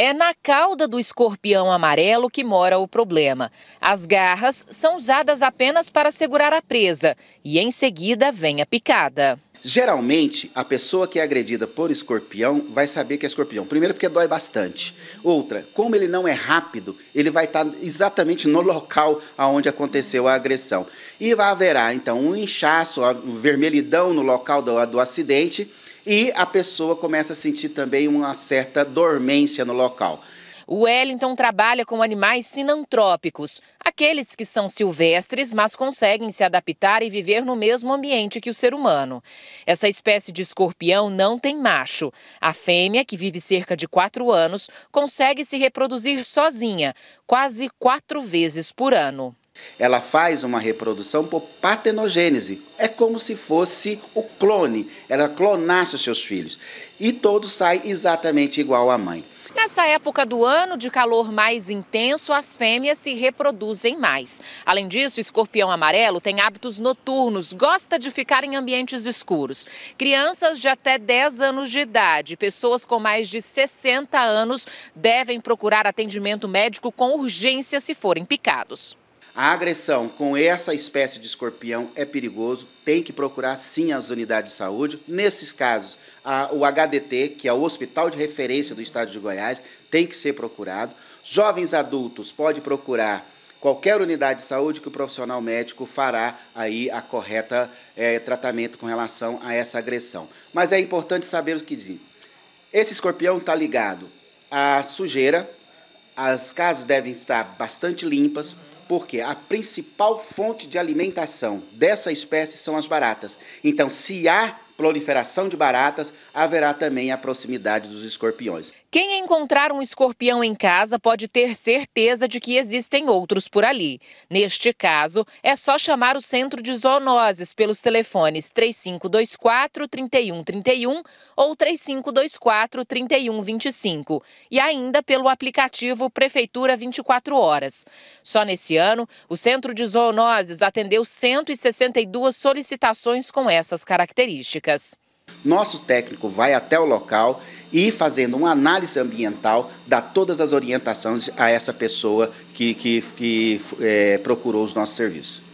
É na cauda do escorpião amarelo que mora o problema. As garras são usadas apenas para segurar a presa e em seguida vem a picada. Geralmente, a pessoa que é agredida por escorpião vai saber que é escorpião. Primeiro, porque dói bastante. Outra, como ele não é rápido, ele vai estar tá exatamente no local onde aconteceu a agressão. E haverá, então, um inchaço, vermelhidão no local do, do acidente e a pessoa começa a sentir também uma certa dormência no local. O Wellington trabalha com animais sinantrópicos, aqueles que são silvestres, mas conseguem se adaptar e viver no mesmo ambiente que o ser humano. Essa espécie de escorpião não tem macho. A fêmea, que vive cerca de quatro anos, consegue se reproduzir sozinha, quase quatro vezes por ano. Ela faz uma reprodução por patenogênese. É como se fosse o clone, ela clonasse os seus filhos. E todos saem exatamente igual à mãe. Nessa época do ano de calor mais intenso, as fêmeas se reproduzem mais. Além disso, o escorpião amarelo tem hábitos noturnos, gosta de ficar em ambientes escuros. Crianças de até 10 anos de idade, pessoas com mais de 60 anos, devem procurar atendimento médico com urgência se forem picados. A agressão com essa espécie de escorpião é perigoso, tem que procurar sim as unidades de saúde. Nesses casos, a, o HDT, que é o Hospital de Referência do Estado de Goiás, tem que ser procurado. Jovens adultos pode procurar qualquer unidade de saúde que o profissional médico fará aí a correta é, tratamento com relação a essa agressão. Mas é importante saber o que dizer. Esse escorpião está ligado à sujeira, as casas devem estar bastante limpas porque a principal fonte de alimentação dessa espécie são as baratas. Então, se há proliferação de baratas, haverá também a proximidade dos escorpiões. Quem encontrar um escorpião em casa pode ter certeza de que existem outros por ali. Neste caso, é só chamar o Centro de Zoonoses pelos telefones 3524-3131 ou 3524-3125 e ainda pelo aplicativo Prefeitura 24 Horas. Só nesse ano, o Centro de Zoonoses atendeu 162 solicitações com essas características. Nosso técnico vai até o local e, fazendo uma análise ambiental, dá todas as orientações a essa pessoa que, que, que é, procurou os nossos serviços.